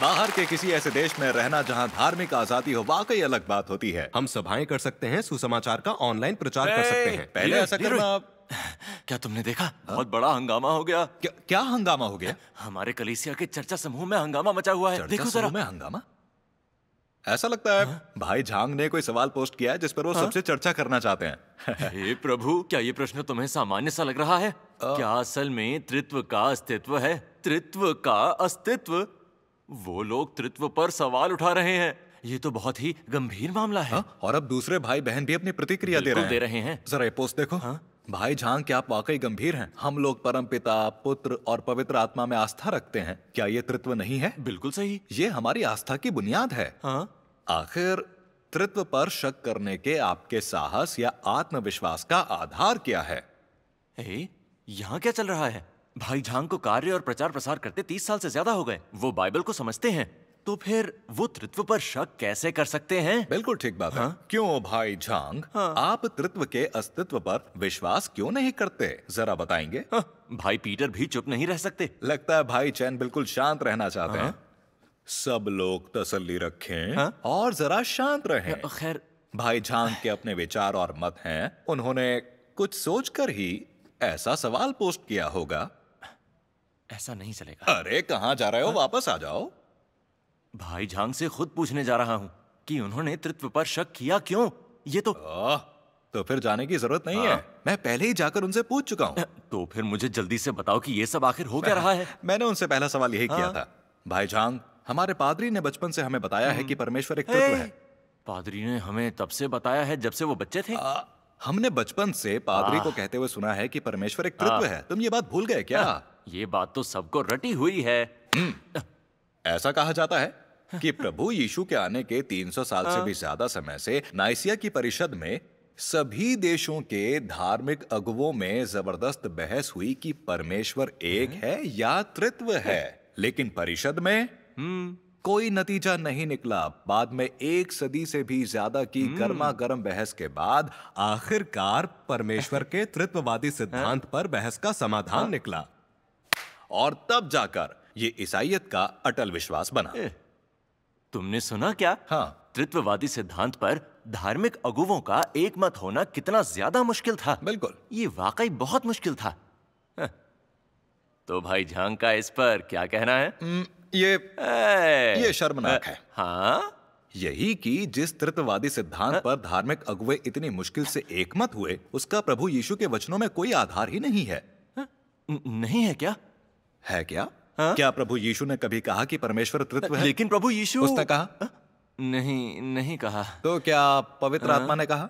बाहर के किसी ऐसे देश में रहना जहाँ धार्मिक आजादी हो वाकई अलग बात होती है हम सभाएं कर सकते हैं सुसमाचार का ऑनलाइन प्रचार कर सकते हैं पहले ऐसा करना क्या तुमने देखा हा? बहुत बड़ा हंगामा हो गया क्या, क्या हंगामा हो गया हमारे कलीसिया के चर्चा समूह में हंगामा मचा हुआ है देखो जरा में हंगामा ऐसा लगता है हा? भाई झांग ने कोई सवाल पोस्ट किया है जिस पर वो हा? सबसे चर्चा करना चाहते हैं हे प्रभु क्या ये प्रश्न तुम्हें सामान्य सा लग रहा है क्या असल में त्रित्व का अस्तित्व है त्रित्व का अस्तित्व वो लोग तृत्व पर सवाल उठा रहे हैं ये तो बहुत ही गंभीर मामला है हा? और अब दूसरे भाई बहन भी अपनी प्रतिक्रिया दे रहे हैं दे रहे हैं जरा पोस्ट देखो हा? भाई जहाँ क्या आप वाकई गंभीर हैं हम लोग परम पिता पुत्र और पवित्र आत्मा में आस्था रखते हैं क्या ये तृत्व नहीं है बिल्कुल सही ये हमारी आस्था की बुनियाद है हाँ? आखिर तृत्व पर शक करने के आपके साहस या आत्मविश्वास का आधार क्या है यहाँ क्या चल रहा है भाई झांग को कार्य और प्रचार प्रसार करते तीस साल से ज्यादा हो गए वो बाइबल को समझते हैं तो फिर वो तृत्व पर शक कैसे कर सकते हैं बिल्कुल ठीक बात है हाँ? क्यों भाई झांग हाँ। आप तृत्व के अस्तित्व पर विश्वास क्यों नहीं करते जरा बताएंगे हाँ, भाई पीटर भी चुप नहीं रह सकते लगता है भाई चैन बिल्कुल शांत रहना चाहते हाँ? हैं सब लोग तसल्ली रखें और जरा शांत रहें खैर भाई झांग के अपने विचार और मत हैं उन्होंने कुछ सोचकर ही ऐसा सवाल पोस्ट किया होगा ऐसा नहीं चलेगा अरे कहाँ जा रहे हो हाँ? वापस आ जाओ भाई झांग से खुद पूछने जा रहा हूँ कि उन्होंने तृत्व पर शक किया क्यों ये तो आ, तो फिर जाने की जरूरत नहीं है हाँ। मैं पहले ही जाकर उनसे पूछ चुका हूँ तो फिर मुझे जल्दी से बताओ कि ये सब आखिर हो क्या रहा है मैंने उनसे पहला सवाल यही किया हाँ। था भाई झांग हमारे पादरी ने बचपन से हमें बताया है हम्म। कि परमेश्वर एक तत्व है पादरी ने हमें तब से बताया है जब से वो बच्चे थे आ, हमने बचपन से पादरी को कहते हुए सुना है कि परमेश्वर एक तत्व है तुम ये बात भूल गए क्या ये बात तो सबको रटी हुई है हम्म, ऐसा कहा जाता है कि प्रभु यीशु के आने के 300 साल से भी हाँ। ज्यादा समय से नाइसिया की परिषद में सभी देशों के धार्मिक अगुवों में जबरदस्त बहस हुई कि परमेश्वर एक हाँ। है या त्रित्व है हाँ। लेकिन परिषद में हम्म। कोई नतीजा नहीं निकला बाद में एक सदी से भी ज्यादा की हम्म। गर्मा गर्म बहस के बाद आखिरकार परमेश्वर के तृत्ववादी सिद्धांत पर बहस का समाधान निकला और तब जाकर यह ईसाइत का अटल विश्वास बना ए, तुमने सुना क्या हाँ त्रित्ववादी सिद्धांत पर धार्मिक अगुवों का एक मत होना कितना ज्यादा मुश्किल था बिल्कुल ये वाकई बहुत मुश्किल था तो भाई झांग का इस पर क्या कहना है ये ये शर्मनाक है हाँ यही कि जिस तृत्ववादी सिद्धांत हा? पर धार्मिक अगुवे इतनी मुश्किल से एकमत हुए उसका प्रभु यीशु के वचनों में कोई आधार ही नहीं है हा? नहीं है क्या है क्या हा? क्या प्रभु यीशु ने कभी कहा कि परमेश्वर तृत्व है लेकिन प्रभु यीशु उसने कहा हा? नहीं नहीं कहा तो क्या पवित्र हाँ? आत्मा ने कहा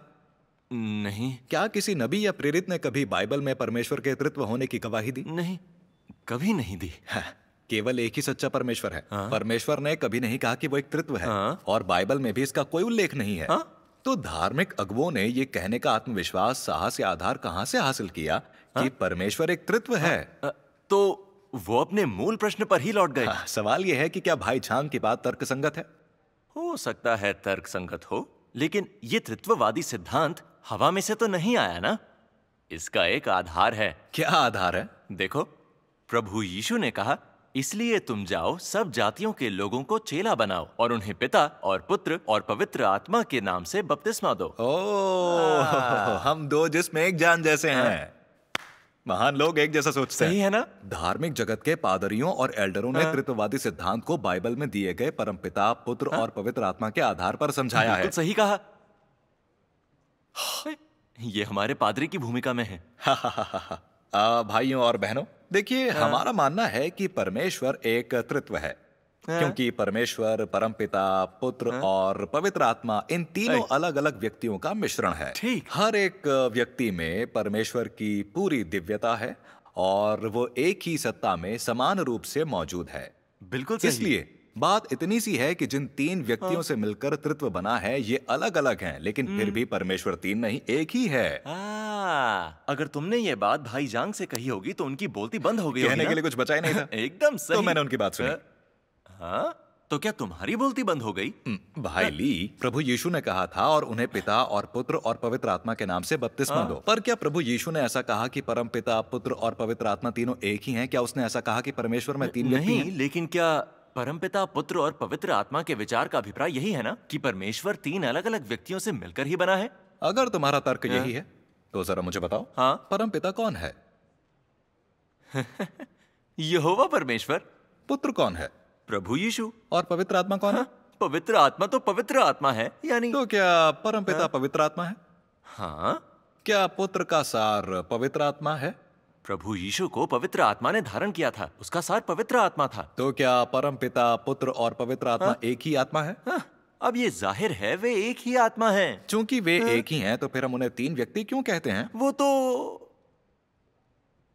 नहीं क्या किसी नबी या प्रेरित ने कभी बाइबल में परमेश्वर के तृत्व होने की गवाही दी नहीं कभी नहीं दी हाँ, केवल एक ही सच्चा परमेश्वर है हाँ? परमेश्वर ने कभी नहीं कहा कि वो एक तृत्व है और बाइबल में भी इसका कोई उल्लेख नहीं है तो धार्मिक अगुओं ने ये कहने का आत्मविश्वास साहस या आधार कहां से हासिल किया कि परमेश्वर एक तृत्व है आ, तो वो अपने मूल प्रश्न पर ही लौट गए हाँ, सवाल यह है कि क्या भाई छान की बात तर्क संगत है हो सकता है तर्क संगत हो लेकिन ये तृत्ववादी सिद्धांत हवा में से तो नहीं आया ना इसका एक आधार है क्या आधार है देखो प्रभु यीशु ने कहा इसलिए तुम जाओ सब जातियों के लोगों को चेला बनाओ और उन्हें पिता और पुत्र और पवित्र आत्मा के नाम से बपतिस्मा दो ओ, हाँ। हम दो जिसमें एक जान जैसे हैं महान लोग एक जैसा सोचते सही है ना धार्मिक जगत के पादरियों और एल्डरों ने हाँ। कृतवादी सिद्धांत को बाइबल में दिए गए परमपिता पुत्र हाँ। और पवित्र आत्मा के आधार पर समझाया है सही कहा हाँ। ये हमारे पादरी की भूमिका में है भाइयों और बहनों देखिए हमारा मानना है कि परमेश्वर एक तृत्व है क्योंकि परमेश्वर परमपिता पुत्र है? और पवित्र आत्मा इन तीनों अलग अलग व्यक्तियों का मिश्रण है ठीक हर एक व्यक्ति में परमेश्वर की पूरी दिव्यता है और वो एक ही सत्ता में समान रूप से मौजूद है बिल्कुल इसलिए बात इतनी सी है कि जिन तीन व्यक्तियों हाँ। से मिलकर तृत्व बना है ये अलग अलग हैं लेकिन हम्म। फिर भी परमेश्वर तीन नहीं एक ही है आ, अगर तुमने ये बात भाई जांग से कही होगी तो उनकी बोलती बंद हो गई कहने के लिए कुछ बचा ही नहीं था एकदम तो सही तो मैंने उनकी बात सुनी हाँ। हाँ तो क्या तुम्हारी बोलती बंद हो गई हम्म, भाई ली प्रभु यीशु ने कहा था और उन्हें पिता और पुत्र और पवित्र आत्मा के नाम से बपतिस्मा हाँ। दो पर क्या प्रभु यीशु ने ऐसा कहा कि परम पिता पुत्र और पवित्र आत्मा तीनों एक ही हैं क्या उसने ऐसा कहा कि परमेश्वर में तीन नहीं लेकिन क्या परम पिता पुत्र और पवित्र आत्मा के विचार का अभिप्राय यही है ना कि परमेश्वर तीन अलग अलग व्यक्तियों से मिलकर ही बना है अगर तुम्हारा तर्क हाँ। यही है तो जरा मुझे बताओ हाँ परम पिता कौन है यहोवा परमेश्वर पुत्र कौन है प्रभु यीशु और पवित्र आत्मा कौन है हाँ, पवित्र आत्मा तो पवित्र आत्मा है यानी तो क्या परम पिता हाँ। पवित्र आत्मा है हाँ क्या पुत्र का सार पवित्र आत्मा है प्रभु यीशु को पवित्र आत्मा ने धारण किया था उसका सार पवित्र आत्मा था तो क्या परम पिता पुत्र और पवित्र आत्मा हा? एक ही आत्मा है हा? अब ये जाहिर है वे एक ही आत्मा है चूंकि वे हा? एक ही हैं, तो फिर हम उन्हें तीन व्यक्ति क्यों कहते हैं वो तो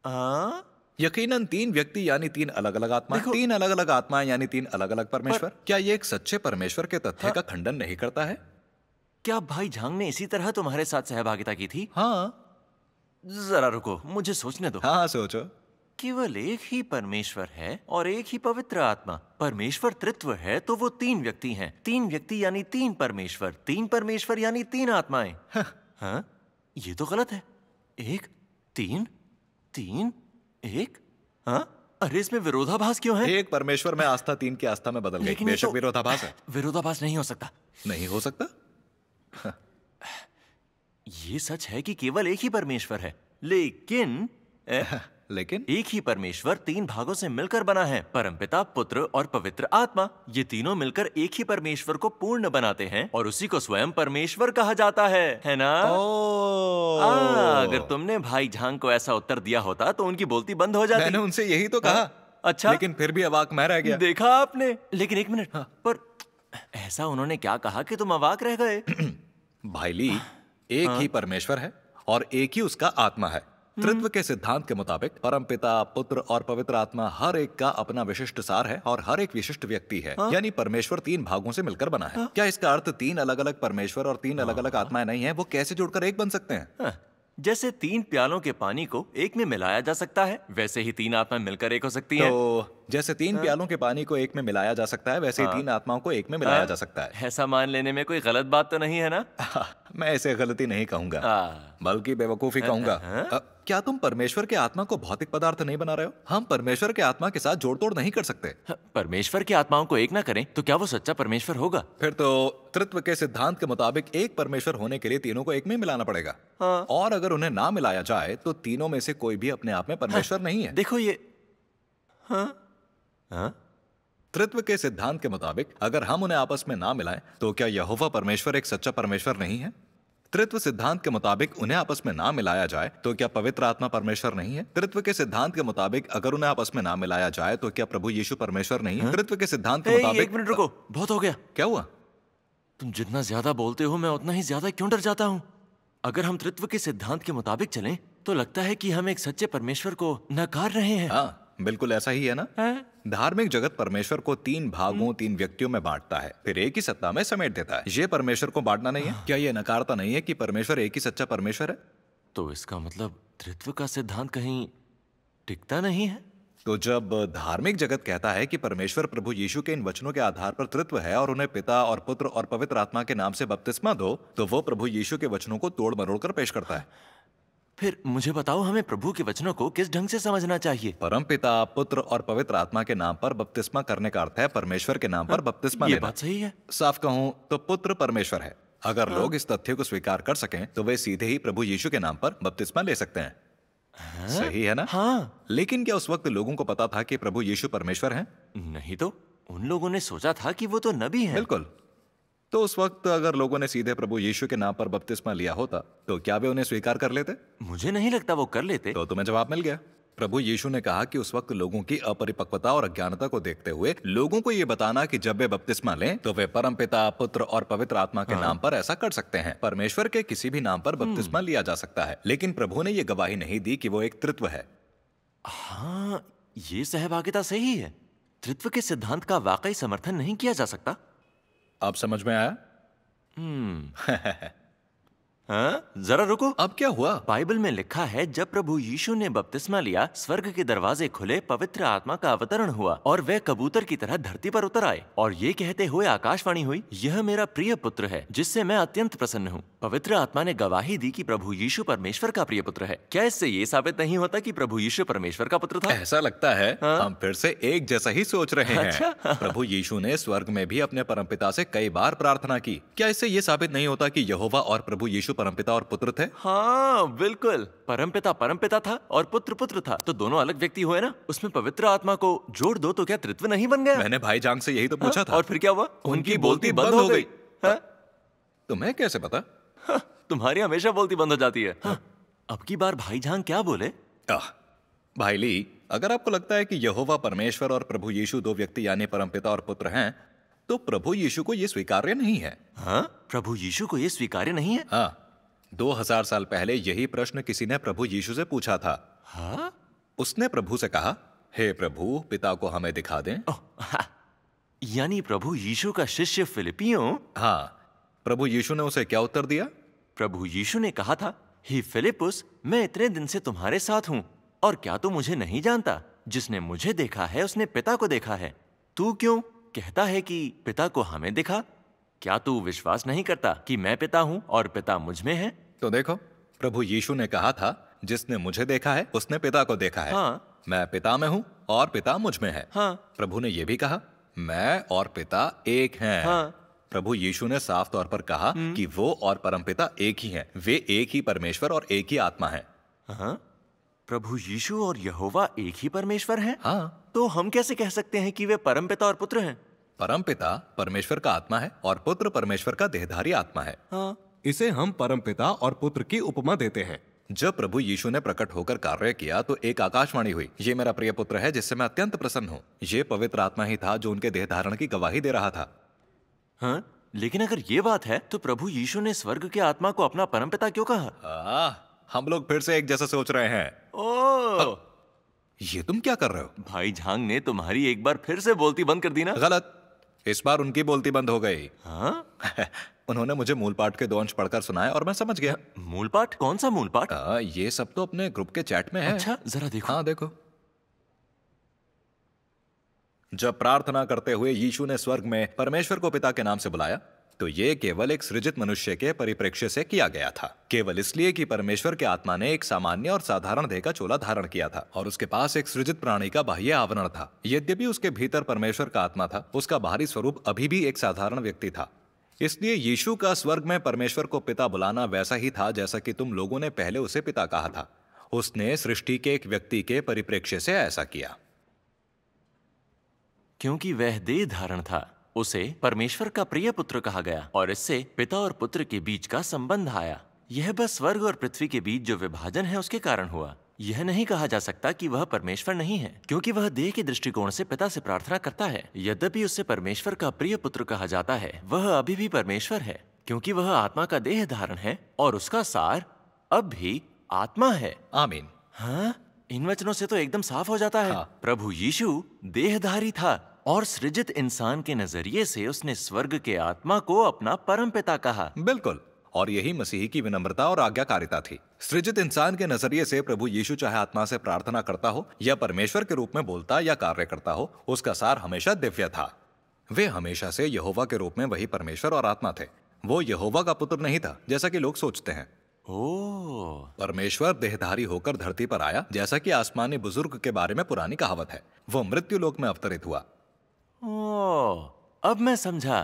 हाँ? यकीनन तीन व्यक्ति यानी तीन अलग अलग आत्मा तीन अलग अलग आत्माएं यानी तीन अलग अलग परमेश्वर पर... क्या ये एक सच्चे परमेश्वर के तथ्य हाँ? का खंडन नहीं करता है क्या भाई झांग ने इसी तरह तुम्हारे साथ सहभागिता की थी हाँ जरा रुको मुझे सोचने दो हाँ सोचो केवल एक ही परमेश्वर है और एक ही पवित्र आत्मा परमेश्वर तृत्व है तो वो तीन व्यक्ति हैं तीन व्यक्ति यानी तीन परमेश्वर तीन परमेश्वर यानी तीन आत्माएं हाँ, हाँ? ये तो गलत है एक तीन तीन एक हाँ अरे इसमें विरोधाभास क्यों है एक परमेश्वर में आस्था तीन की आस्था में बदल गई तो, विरोधाभास है विरोधाभास नहीं हो सकता नहीं हो सकता ये सच है कि केवल एक ही परमेश्वर है लेकिन लेकिन एक ही परमेश्वर तीन भागों से मिलकर बना है परमपिता पुत्र और पवित्र आत्मा ये तीनों मिलकर एक ही परमेश्वर को पूर्ण बनाते हैं और उसी को स्वयं परमेश्वर कहा जाता है है ना आ, अगर तुमने भाई झांग को ऐसा उत्तर दिया होता तो उनकी बोलती बंद हो जाती मैंने उनसे यही तो कहा हाँ? अच्छा लेकिन फिर भी अवाक मैं रह गया देखा आपने लेकिन एक मिनट हाँ। पर ऐसा उन्होंने क्या कहा कि तुम अवाक रह गए भाईली एक हाँ। ही परमेश्वर है और एक ही उसका आत्मा है त्रित्व हम्म। के सिद्धांत के मुताबिक परम पिता पुत्र और पवित्र आत्मा हर एक का अपना विशिष्ट सार है और हर एक विशिष्ट व्यक्ति है हाँ। यानी परमेश्वर तीन भागों से मिलकर बना है हाँ। क्या इसका अर्थ तीन अलग अलग परमेश्वर और तीन अलग अलग हाँ। आत्माएं नहीं है वो कैसे जुड़कर एक बन सकते हैं जैसे तीन प्यालों के पानी को एक में मिलाया जा सकता है वैसे ही तीन आत्मा मिलकर एक हो सकती है तो जैसे तीन प्यालों के पानी को एक में मिलाया जा सकता है वैसे ही तीन आत्माओं को एक में मिलाया जा सकता है ऐसा मान लेने में कोई गलत बात तो नहीं है ना मैं ऐसे गलती नहीं कहूंगा बल्कि बेवकूफी कहूंगा क्या तुम परमेश्वर के आत्मा को भौतिक पदार्थ नहीं बना रहे हो हम परमेश्वर के आत्मा के साथ जोड़ तोड़ नहीं कर सकते हाँ, परमेश्वर की आत्माओं को एक ना करें तो क्या वो सच्चा परमेश्वर होगा फिर तो तृत्व के सिद्धांत के मुताबिक एक परमेश्वर होने के लिए तीनों को एक में मिलाना पड़ेगा हाँ। और अगर उन्हें ना मिलाया जाए तो तीनों में से कोई भी अपने आप में हाँ। परमेश्वर हाँ। नहीं है देखो ये हाँ, तृत्व के सिद्धांत के मुताबिक अगर हम उन्हें आपस में ना मिलाएं तो क्या यहोवा परमेश्वर एक सच्चा परमेश्वर नहीं है त्रित्व सिद्धांत के मुताबिक उन्हें आपस में ना मिलाया जाए तो क्या पवित्र आत्मा परमेश्वर नहीं है त्रित्व के सिद्धांत के मुताबिक अगर उन्हें आपस में ना मिलाया जाए तो क्या प्रभु यीशु परमेश्वर नहीं है हाँ? त्रित्व के सिद्धांत के मुताबिक मिनट रुको बहुत हो गया क्या हुआ तुम जितना ज्यादा बोलते हो मैं उतना ही ज्यादा क्यों डर जाता हूँ अगर हम त्रित्व के सिद्धांत के मुताबिक चलें तो लगता है कि हम एक सच्चे परमेश्वर को नकार रहे हैं हाँ, बिल्कुल ऐसा ही है ना है? हाँ। धार्मिक जगत परमेश्वर को तीन भागों हम्म। तीन व्यक्तियों में बांटता है फिर एक ही सत्ता में समेट देता है ये परमेश्वर को बांटना नहीं है हाँ। क्या ये नकारता नहीं है कि परमेश्वर एक ही सच्चा परमेश्वर है तो इसका मतलब तृत्व का सिद्धांत कहीं टिकता नहीं है तो जब धार्मिक जगत कहता है कि परमेश्वर प्रभु यीशु के इन वचनों के आधार पर तृत्व है और उन्हें पिता और पुत्र और पवित्र आत्मा के नाम से बपतिस्मा दो तो वो प्रभु यीशु के वचनों को तोड़ मरोड़ कर पेश करता है फिर मुझे बताओ हमें प्रभु के वचनों को किस ढंग से समझना चाहिए परम पिता पुत्र और पवित्र आत्मा के नाम पर बपतिस्मा करने का अर्थ है परमेश्वर के नाम पर हाँ, बपतिस्मा ये बात सही है साफ कहूँ तो पुत्र परमेश्वर है अगर हाँ। लोग इस तथ्य को स्वीकार कर सकें तो वे सीधे ही प्रभु यीशु के नाम पर बपतिस्मा ले सकते हैं हाँ? सही है ना हाँ लेकिन क्या उस वक्त लोगों को पता था कि प्रभु यीशु परमेश्वर हैं? नहीं तो उन लोगों ने सोचा था कि वो तो नबी हैं। बिल्कुल तो उस वक्त अगर लोगों ने सीधे प्रभु यीशु के नाम पर बपतिस्मा लिया होता तो क्या वे उन्हें स्वीकार कर लेते मुझे नहीं लगता वो कर लेते तो तुम्हें जवाब मिल गया प्रभु यीशु ने कहा कि उस वक्त लोगों की अपरिपक्वता और अज्ञानता को देखते हुए लोगों को ये बताना कि जब वे बपतिस्मा लें तो वे परम पिता पुत्र और पवित्र आत्मा के हाँ। नाम पर ऐसा कर सकते हैं परमेश्वर के किसी भी नाम पर बपतिस्मा हम्म। लिया जा सकता है लेकिन प्रभु ने यह गवाही नहीं दी कि वो एक तृत्व है हाँ ये सहभागिता सही है तृत्व के सिद्धांत का वाकई समर्थन नहीं किया जा सकता अब समझ में आया हम्म हाँ? जरा रुको अब क्या हुआ बाइबल में लिखा है जब प्रभु यीशु ने बपतिस्मा लिया स्वर्ग के दरवाजे खुले पवित्र आत्मा का अवतरण हुआ और वह कबूतर की तरह धरती पर उतर आए और ये कहते हुए आकाशवाणी हुई यह मेरा प्रिय पुत्र है जिससे मैं अत्यंत प्रसन्न हूँ पवित्र आत्मा ने गवाही दी कि प्रभु यीशु परमेश्वर का प्रिय पुत्र है क्या इससे ये साबित नहीं होता की प्रभु यीशु परमेश्वर का पुत्र था ऐसा लगता है हाँ? हम फिर से एक जैसा ही सोच रहे हैं अच्छा। प्रभु यीशु ने स्वर्ग में भी अपने परम पिता कई बार प्रार्थना की क्या इससे ये साबित नहीं होता की यहोवा और प्रभु यीशु जो परमपिता और पुत्र थे हाँ बिल्कुल परमपिता परमपिता था और पुत्र पुत्र था तो दोनों अलग व्यक्ति हुए ना उसमें पवित्र आत्मा को जोड़ दो तो क्या त्रित्व नहीं बन गया मैंने भाई जांग से यही तो हाँ? पूछा था और फिर क्या हुआ उनकी बोलती बंद हो गई हाँ? तुम्हें कैसे पता हाँ, तुम्हारी हमेशा बोलती बंद हो जाती है अब की बार भाई झांग क्या बोले भाई ली अगर आपको लगता है कि यहोवा परमेश्वर और प्रभु यीशु दो व्यक्ति यानी परमपिता और पुत्र हैं तो प्रभु यीशु को यह स्वीकार्य नहीं है हाँ प्रभु यीशु को यह स्वीकार्य नहीं है हाँ दो हजार साल पहले यही प्रश्न किसी ने प्रभु यीशु से पूछा था हा? उसने प्रभु से कहा हे hey प्रभु पिता को हमें दिखा दें यानी प्रभु यीशु का शिष्य फिलिपियो हाँ प्रभु यीशु ने उसे क्या उत्तर दिया प्रभु यीशु ने कहा था ही फिलिपुस मैं इतने दिन से तुम्हारे साथ हूँ और क्या तू मुझे नहीं जानता जिसने मुझे देखा है उसने पिता को देखा है तू क्यों कहता है कि पिता को हमें दिखा क्या तू विश्वास नहीं करता कि मैं पिता हूँ और पिता मुझ में है तो देखो प्रभु यीशु ने कहा था जिसने मुझे देखा है उसने पिता को देखा है हाँ। मैं पिता में हूँ और पिता मुझ में है हाँ। प्रभु ने यह भी कहा मैं और पिता एक हैं। हाँ। प्रभु यीशु ने साफ तौर पर कहा हम्म। कि वो और परमपिता एक ही हैं। वे एक ही परमेश्वर और एक ही आत्मा है हाँ? प्रभु यीशु और यहोवा एक ही परमेश्वर हैं? हाँ। तो हम कैसे कह सकते हैं कि वे परमपिता और पुत्र हैं? परम पिता परमेश्वर का आत्मा है और पुत्र परमेश्वर का देहधारी आत्मा है हाँ इसे हम परम पिता और पुत्र की उपमा देते हैं जब प्रभु यीशु ने प्रकट होकर कार्य किया तो एक आकाशवाणी हुई ये मेरा प्रिय पुत्र है जिससे मैं अत्यंत प्रसन्न हूँ ये पवित्र आत्मा ही था जो उनके देह धारण की गवाही दे रहा था हाँ लेकिन अगर ये बात है तो प्रभु यीशु ने स्वर्ग के आत्मा को अपना परम पिता क्यों कहा आ, हम लोग फिर से एक जैसा सोच रहे हैं ओ! ये तुम क्या कर रहे हो भाई झांग ने तुम्हारी एक बार फिर से बोलती बंद कर दी ना गलत इस बार उनकी बोलती बंद हो गई हाँ? उन्होंने मुझे मूल पाठ के दो अंश पढ़कर सुनाया और मैं समझ गया मूल पाठ कौन सा मूल पाठ ये सब तो अपने ग्रुप के चैट में है अच्छा जरा देखो हाँ देखो जब प्रार्थना करते हुए यीशु ने स्वर्ग में परमेश्वर को पिता के नाम से बुलाया तो ये केवल एक सृजित मनुष्य के परिप्रेक्ष्य से किया गया था केवल इसलिए कि परमेश्वर के आत्मा ने एक सामान्य और साधारण देह का चोला धारण किया था और उसके पास एक सृजित प्राणी का बाह्य आवरण था यद्यपि उसके भीतर परमेश्वर का आत्मा था उसका बाहरी स्वरूप अभी भी एक साधारण व्यक्ति था इसलिए यीशु का स्वर्ग में परमेश्वर को पिता बुलाना वैसा ही था जैसा कि तुम लोगों ने पहले उसे पिता कहा था उसने सृष्टि के एक व्यक्ति के परिप्रेक्ष्य से ऐसा किया क्योंकि वह देह धारण था उसे परमेश्वर का प्रिय पुत्र कहा गया और इससे पिता और पुत्र के बीच का संबंध आया यह बस स्वर्ग और पृथ्वी के बीच जो विभाजन है उसके कारण हुआ यह नहीं कहा जा सकता कि वह परमेश्वर नहीं है क्योंकि वह देह के दृष्टिकोण से पिता से प्रार्थना करता है यद्यपि उसे परमेश्वर का प्रिय पुत्र कहा जाता है वह अभी भी परमेश्वर है क्योंकि वह आत्मा का देह धारण है और उसका सार अब भी आत्मा है आमीन हाँ इन वचनों से तो एकदम साफ हो जाता है हाँ। प्रभु यीशु देहधारी था और सृजित इंसान के नजरिए से उसने स्वर्ग के आत्मा को अपना परम पिता कहा बिल्कुल और यही मसीह की विनम्रता और आज्ञाकारिता थी सृजित इंसान के नजरिए से प्रभु यीशु चाहे आत्मा से प्रार्थना करता हो या परमेश्वर के रूप में बोलता या कार्य करता हो उसका सार हमेशा दिव्य था वे हमेशा से यहोवा के रूप में वही परमेश्वर और आत्मा थे वो यहोवा का पुत्र नहीं था जैसा कि लोग सोचते हैं ओ परमेश्वर देहधारी होकर धरती पर आया जैसा कि आसमानी बुजुर्ग के बारे में पुरानी कहावत है वो मृत्यु लोक में अवतरित हुआ ओ, अब मैं समझा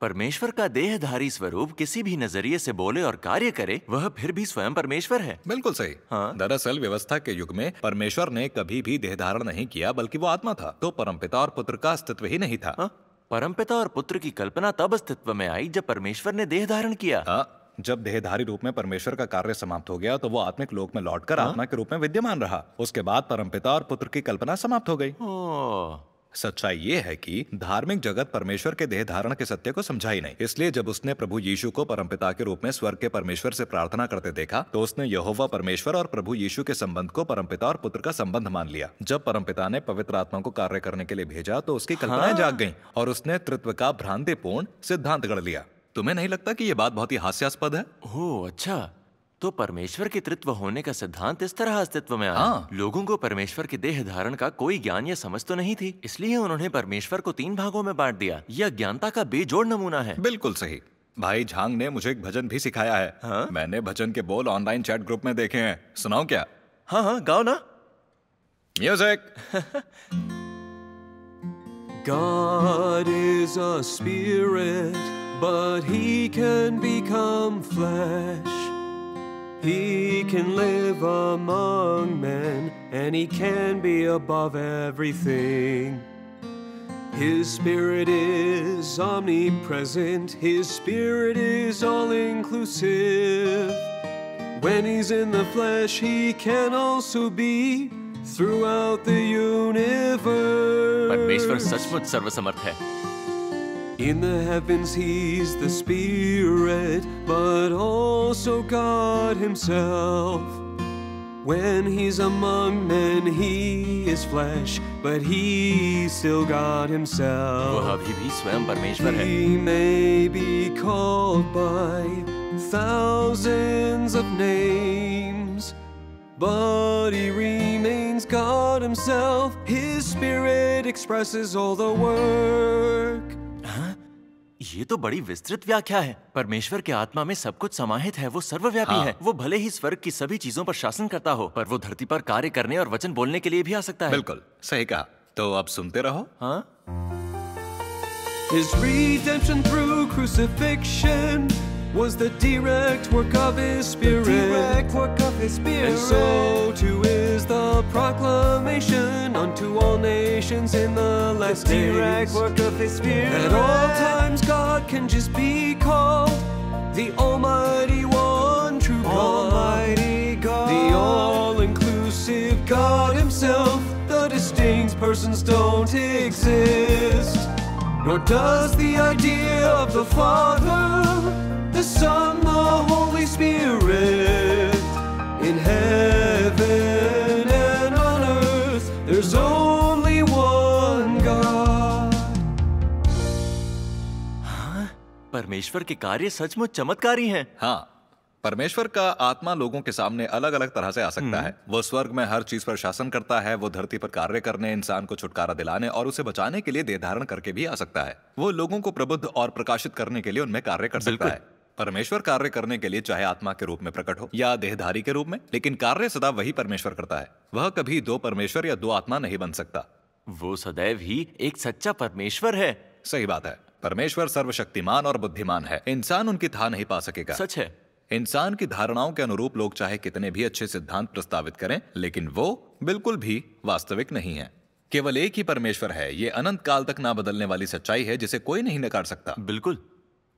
परमेश्वर का देहधारी स्वरूप किसी भी नजरिए से बोले और कार्य करे वह फिर भी स्वयं परमेश्वर है बिल्कुल सही हाँ? दरअसल व्यवस्था के युग में परमेश्वर ने कभी भी देह धारण नहीं किया बल्कि वो आत्मा था तो परमपिता और पुत्र का अस्तित्व ही नहीं था हाँ? परमपिता और पुत्र की कल्पना तब अस्तित्व में आई जब परमेश्वर ने देह धारण किया हाँ? जब देहधारी रूप में परमेश्वर का कार्य समाप्त हो गया तो वो आत्मिक लोक में लौटकर हाँ। आत्मा के रूप में विद्यमान रहा उसके बाद परमपिता और पुत्र की कल्पना समाप्त हो गई सच्चाई ये है कि धार्मिक जगत परमेश्वर के देह धारण के सत्य को समझा ही नहीं इसलिए जब उसने प्रभु यीशु को परमपिता के रूप में स्वर्ग के परमेश्वर से प्रार्थना करते देखा तो उसने यहोवा परमेश्वर और प्रभु यीशु के संबंध को परमपिता और पुत्र का संबंध मान लिया जब परमपिता ने पवित्र आत्मा को कार्य करने के लिए भेजा तो उसकी कल्पनाएं हाँ। जाग गई और उसने तृत्व का भ्रांतिपूर्ण सिद्धांत गढ़ लिया तुम्हें नहीं लगता कि ये बात बहुत ही हास्यास्पद है हो अच्छा तो परमेश्वर के तृत्व होने का सिद्धांत इस तरह अस्तित्व में आया हाँ। लोगों को परमेश्वर के देह धारण का कोई ज्ञान या समझ तो नहीं थी इसलिए उन्होंने परमेश्वर को तीन भागों में बांट दिया यह ज्ञानता का बेजोड़ नमूना है बिल्कुल सही भाई झांग ने मुझे एक भजन भी सिखाया है हा? मैंने भजन के बोल ऑनलाइन चैट ग्रुप में देखे हैं सुनाओ क्या हाँ हाँ गाओ ना music God is a spirit, but he can become flesh. He can live among men, and he can be above everything. His spirit is omnipresent, his spirit is all inclusive. When he's in the flesh, he can also be throughout the universe. परमेश्वर सचमुच सर्वसमर्थ है in the heavens he's the Spirit, but also God himself. When he's among men he is flesh, but he's still God himself. He may be called by thousands of names, but he remains God himself. His spirit expresses all the work ये तो बड़ी विस्तृत व्याख्या है परमेश्वर के आत्मा में सब कुछ समाहित है वो सर्वव्यापी हाँ। है वो भले ही स्वर्ग की सभी चीजों पर शासन करता हो पर वो धरती पर कार्य करने और वचन बोलने के लिए भी आ सकता है बिल्कुल सही कहा तो अब सुनते रहो हाँ His redemption through crucifixion was the direct work of his spirit. The direct work of his spirit. And so too is the proclamation unto all nations in the last the direct days. work of his spirit. At all times God can just be called the Almighty One, true God. God. The all-inclusive God Himself. The distinct persons don't exist. Nor does the idea of the Father the Son, the Holy Spirit. In heaven and on earth, there's only one God. हाँ, परमेश्वर के कार्य सचमुच चमत्कारी हैं। हाँ परमेश्वर का आत्मा लोगों के सामने अलग अलग तरह से आ सकता हम्म। है वो स्वर्ग में हर चीज पर शासन करता है वो धरती पर कार्य करने इंसान को छुटकारा दिलाने और उसे बचाने के लिए देह धारण करके भी आ सकता है वो लोगों को प्रबुद्ध और प्रकाशित करने के लिए उनमें कार्य कर सकता है परमेश्वर कार्य करने के लिए चाहे आत्मा के रूप में प्रकट हो या देहधारी के रूप में लेकिन कार्य सदा वही परमेश्वर करता है वह कभी दो परमेश्वर या दो आत्मा नहीं बन सकता वो सदैव ही एक सच्चा परमेश्वर है सही बात है परमेश्वर सर्वशक्तिमान और बुद्धिमान है इंसान उनकी था नहीं पा सकेगा सच है इंसान की धारणाओं के अनुरूप लोग चाहे कितने भी अच्छे सिद्धांत प्रस्तावित करें लेकिन वो बिल्कुल भी वास्तविक नहीं है केवल एक ही परमेश्वर है ये अनंत काल तक ना बदलने वाली सच्चाई है जिसे कोई नहीं नकार सकता बिल्कुल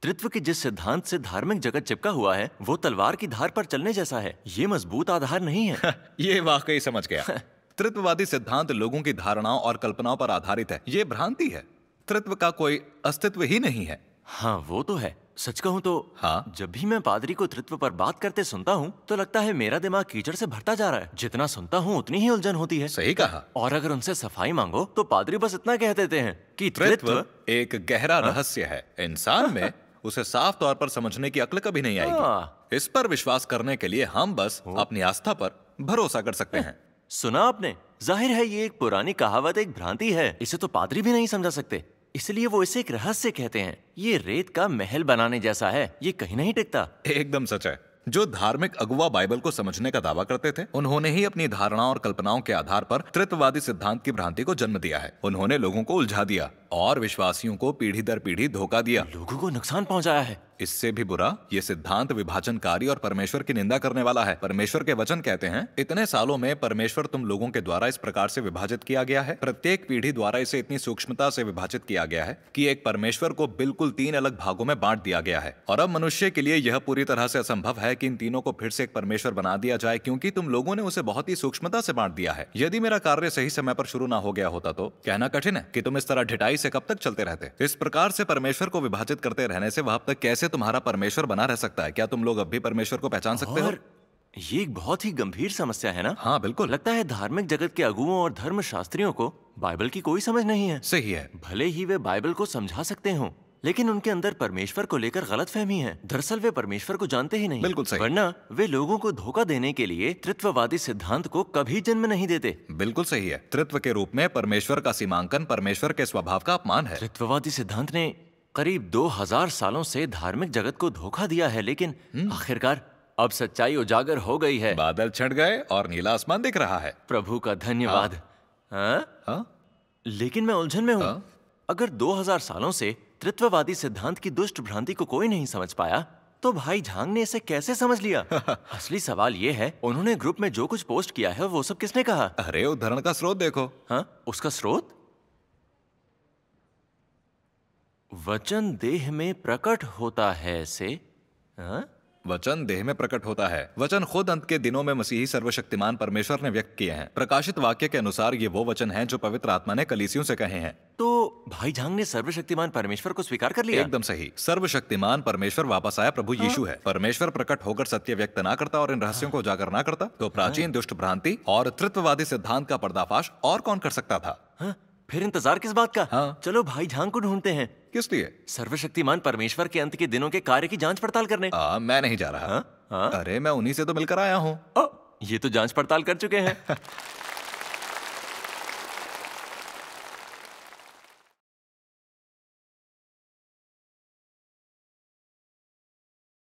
नेतृत्व के जिस सिद्धांत से धार्मिक जगत चिपका हुआ है वो तलवार की धार पर चलने जैसा है ये मजबूत आधार नहीं है ये वाकई समझ गया तृत्ववादी सिद्धांत लोगों की धारणाओं और कल्पनाओं पर आधारित है ये भ्रांति है तृत्व का कोई अस्तित्व ही नहीं है हाँ वो तो है सच कहूँ तो हाँ जब भी मैं पादरी को तृत्व पर बात करते सुनता हूँ तो लगता है मेरा दिमाग कीचड़ से भरता जा रहा है जितना सुनता हूँ उतनी ही उलझन होती है सही कहा और अगर उनसे सफाई मांगो तो पादरी बस इतना कह देते हैं कि तृत्व, एक गहरा हाँ? रहस्य है इंसान में उसे साफ तौर पर समझने की अक्ल कभी नहीं आएगी हाँ। इस पर विश्वास करने के लिए हम बस अपनी आस्था पर भरोसा कर सकते हैं सुना आपने जाहिर है ये एक पुरानी कहावत एक भ्रांति है इसे तो पादरी भी नहीं समझा सकते इसलिए वो इसे एक रहस्य कहते हैं ये रेत का महल बनाने जैसा है ये कहीं नहीं टिकता एकदम सच है जो धार्मिक अगुवा बाइबल को समझने का दावा करते थे उन्होंने ही अपनी धारणाओं और कल्पनाओं के आधार पर तृत्ववादी सिद्धांत की भ्रांति को जन्म दिया है उन्होंने लोगों को उलझा दिया और विश्वासियों को पीढ़ी दर पीढ़ी धोखा दिया लोगों को नुकसान पहुंचाया है इससे भी बुरा ये सिद्धांत विभाजनकारी और परमेश्वर की निंदा करने वाला है परमेश्वर के वचन कहते हैं इतने सालों में परमेश्वर तुम लोगों के द्वारा इस प्रकार से विभाजित किया गया है प्रत्येक पीढ़ी द्वारा इसे इतनी सूक्ष्मता से विभाजित किया गया है कि एक परमेश्वर को बिल्कुल तीन अलग भागों में बांट दिया गया है और अब मनुष्य के लिए यह पूरी तरह से असंभव है की इन तीनों को फिर से एक परमेश्वर बना दिया जाए क्योंकि तुम लोगों ने उसे बहुत ही सूक्ष्मता से बांट दिया है यदि मेरा कार्य सही समय पर शुरू ना हो गया होता तो कहना कठिन है की तुम इस तरह ढिटाई से कब तक चलते रहते इस प्रकार से परमेश्वर को विभाजित करते रहने से अब तक कैसे तुम्हारा परमेश्वर बना रह सकता है क्या तुम लोग अब भी परमेश्वर को पहचान सकते हो ये एक बहुत ही गंभीर समस्या है ना हाँ बिल्कुल लगता है धार्मिक जगत के अगुओं और धर्म शास्त्रियों को बाइबल की कोई समझ नहीं है सही है भले ही वे बाइबल को समझा सकते हों लेकिन उनके अंदर परमेश्वर को लेकर गलत फहमी है दरअसल वे परमेश्वर को जानते ही नहीं बिल्कुल सही वरना वे लोगों को धोखा देने के लिए तृत्ववादी सिद्धांत को कभी जन्म नहीं देते बिल्कुल सही है तृत्व के रूप में परमेश्वर का सीमांकन परमेश्वर के स्वभाव का अपमान है तृत्ववादी सिद्धांत ने करीब दो हजार सालों से धार्मिक जगत को धोखा दिया है लेकिन हम्म। आखिरकार अब सच्चाई उजागर हो गई है बादल छट गए और नीला आसमान दिख रहा है प्रभु का धन्यवाद हाँ। हाँ। लेकिन मैं उलझन में हूँ हाँ। अगर 2000 सालों से नेतृत्ववादी सिद्धांत की दुष्ट भ्रांति को कोई नहीं समझ पाया तो भाई झांग ने इसे कैसे समझ लिया असली सवाल ये है उन्होंने ग्रुप में जो कुछ पोस्ट किया है वो सब किसने कहा अरे उदाहरण का स्रोत देखो हाँ उसका स्रोत वचन देह में प्रकट होता है से हाँ? वचन देह में प्रकट होता है वचन खुद अंत के दिनों में मसीही सर्वशक्तिमान परमेश्वर ने व्यक्त किए हैं प्रकाशित वाक्य के अनुसार ये वो वचन है जो पवित्र आत्मा ने कलीसियों से कहे हैं तो भाई झांग ने सर्वशक्तिमान परमेश्वर को स्वीकार कर लिया एकदम सही सर्वशक्तिमान परमेश्वर वापस आया प्रभु हाँ। यीशु है परमेश्वर प्रकट होकर सत्य व्यक्त ना करता और इन रहस्यों को उजागर ना करता तो प्राचीन हाँ। दुष्ट भ्रांति और तृत्ववादी सिद्धांत का पर्दाफाश और कौन कर सकता था हाँ। फिर इंतजार किस बात का हाँ? चलो भाई झांग को ढूंढते हैं किस लिए सर्वशक्तिमान परमेश्वर के अंत के दिनों के कार्य की जांच पड़ताल करने आ, मैं नहीं जा रहा हाँ? हाँ? अरे मैं उन्हीं से तो मिलकर आया हूँ ये तो जांच पड़ताल कर चुके हैं